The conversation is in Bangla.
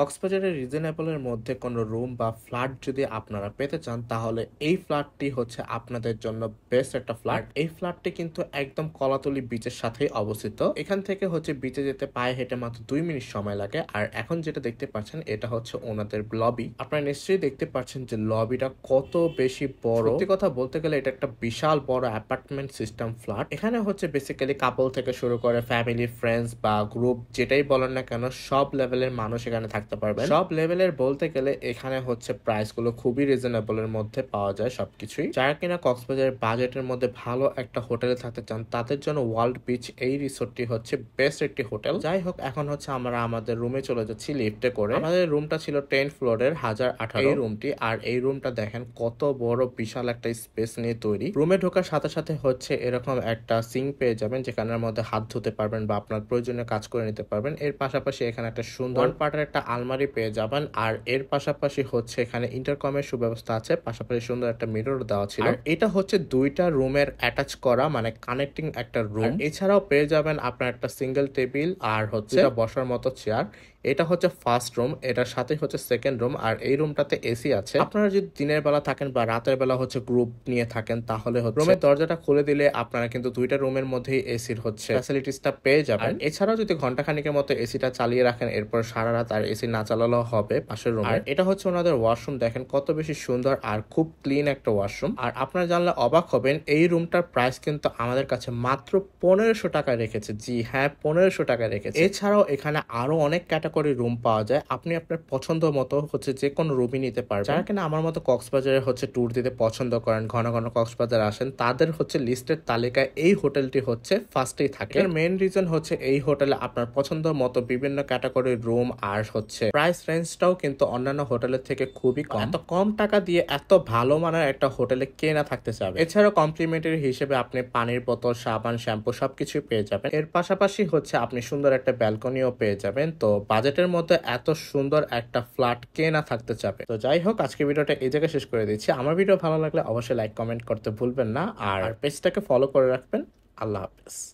কক্সবাজারের রিজনেবলের মধ্যে কোনো রুম বা ফ্ল্যাট যদি আপনারা পেতে চান তাহলে এই ফ্ল্যাটটি হচ্ছে আপনাদের জন্য বেস্ট একটা ফ্ল্যাট এই ফ্ল্যাটটি কিন্তু একদম কলাতলি বিচের সাথেই অবস্থিত এখান থেকে হচ্ছে বিচে যেতে পায়ে হেঁটে মাত্র দুই মিনিট সময় লাগে আর এখন যেটা দেখতে পাচ্ছেন এটা হচ্ছে ওনাদের লবি আপনারা নিশ্চয়ই দেখতে পাচ্ছেন যে লবিটা কত বেশি বড় সত্যি কথা বলতে গেলে এটা একটা বিশাল বড় অ্যাপার্টমেন্ট সিস্টেম ফ্ল্যাট এখানে হচ্ছে বেসিক্যালি কাপল থেকে শুরু করে ফ্যামিলি ফ্রেন্ডস বা গ্রুপ যেটাই বলেন না কেন সব লেভেলের মানুষ এখানে থাকে থাকতে পারবেন সব লেভেলের বলতে গেলে এখানে হচ্ছে প্রাইস গুলো খুবই রিজনেবল এর মধ্যে পাওয়া যায় সবকিছুই যারা কিনা কক্সবাজারের বাজেটের মধ্যে ভালো একটা হোটেলে থাকতে চান তাদের জন্য ওয়ার্ল্ড বিচ এই রিসোর্টটি হচ্ছে বেস্ট একটি হোটেল যাই হোক এখন হচ্ছে আমরা আমাদের রুমে চলে যাচ্ছি লিফটে করে আমাদের রুমটা ছিল টেন ফ্লোরের হাজার আঠারো রুমটি আর এই রুমটা দেখেন কত বড় বিশাল একটা স্পেস নিয়ে তৈরি রুমে ঢোকার সাথে সাথে হচ্ছে এরকম একটা সিং পেয়ে যাবেন যেখানের মধ্যে হাত ধুতে পারবেন বা আপনার প্রয়োজনীয় কাজ করে নিতে পারবেন এর পাশাপাশি এখানে একটা সুন্দর পার্টের একটা আলমারি পেয়ে যাবেন আর এর পাশাপাশি হচ্ছে এখানে ইন্টারকমের সুব্যবস্থা আছে পাশাপাশি সুন্দর একটা মিরর দেওয়া ছিল এটা হচ্ছে দুইটা রুমের অ্যাটাচ করা মানে কানেক্টিং একটা রুম এছাড়াও পেয়ে যাবেন আপনার একটা সিঙ্গেল টেবিল আর হচ্ছে বসার মতো চেয়ার এটা হচ্ছে ফার্স্ট রুম এটার সাথে হচ্ছে সেকেন্ড রুম আর এই রুমটাতে এসি আছে আপনারা যদি দিনের বেলা থাকেন বা রাতের বেলা হচ্ছে গ্রুপ নিয়ে থাকেন তাহলে রুমের দরজাটা খুলে দিলে আপনারা কিন্তু দুইটা রুমের মধ্যেই এসির হচ্ছে ফ্যাসিলিটিসটা পেয়ে যাবেন এছাড়াও যদি ঘন্টাখানিকের মতো এসিটা চালিয়ে রাখেন এরপর সারা রাত আর এসি না চালালেও হবে পাশের রুমে আর এটা হচ্ছে ওনাদের ওয়াশরুম দেখেন কত বেশি সুন্দর আর খুব ক্লিন একটা ওয়াশরুম আর আপনারা জানলে অবাক হবেন এই রুমটার প্রাইস কিন্তু আমাদের কাছে মাত্র পনেরোশো টাকা রেখেছে জি হ্যাঁ পনেরোশো টাকা রেখেছে এছাড়াও এখানে আরো অনেক ক্যাটাগরি রুম পাওয়া যায় আপনি আপনার পছন্দ মতো হচ্ছে যে কোনো রুমই নিতে পারবেন যারা কিনা আমার মতো কক্সবাজারে হচ্ছে ট্যুর দিতে পছন্দ করেন ঘন ঘন কক্সবাজার আসেন তাদের হচ্ছে লিস্টের তালিকায় এই হোটেলটি হচ্ছে ফার্স্টেই থাকে মেন রিজন হচ্ছে এই হোটেলে আপনার পছন্দ মতো বিভিন্ন ক্যাটাগরির রুম আর হচ্ছে হচ্ছে প্রাইস রেঞ্জটাও কিন্তু অন্যান্য হোটেলের থেকে খুবই কম এত কম টাকা দিয়ে এত ভালো মানের একটা হোটেলে কে না থাকতে চাবে এছাড়া কমপ্লিমেন্টারি হিসেবে আপনি পানির বোতল সাবান শ্যাম্পু সবকিছু পেয়ে যাবেন এর পাশাপাশি হচ্ছে আপনি সুন্দর একটা ব্যালকনিও পেয়ে যাবেন তো বাজেটের মধ্যে এত সুন্দর একটা ফ্ল্যাট কে না থাকতে চাবে তো যাই হোক আজকে ভিডিওটা এই জায়গায় শেষ করে দিচ্ছি আমার ভিডিও ভালো লাগলে অবশ্যই লাইক কমেন্ট করতে ভুলবেন না আর পেজটাকে ফলো করে রাখবেন আল্লাহ হাফেজ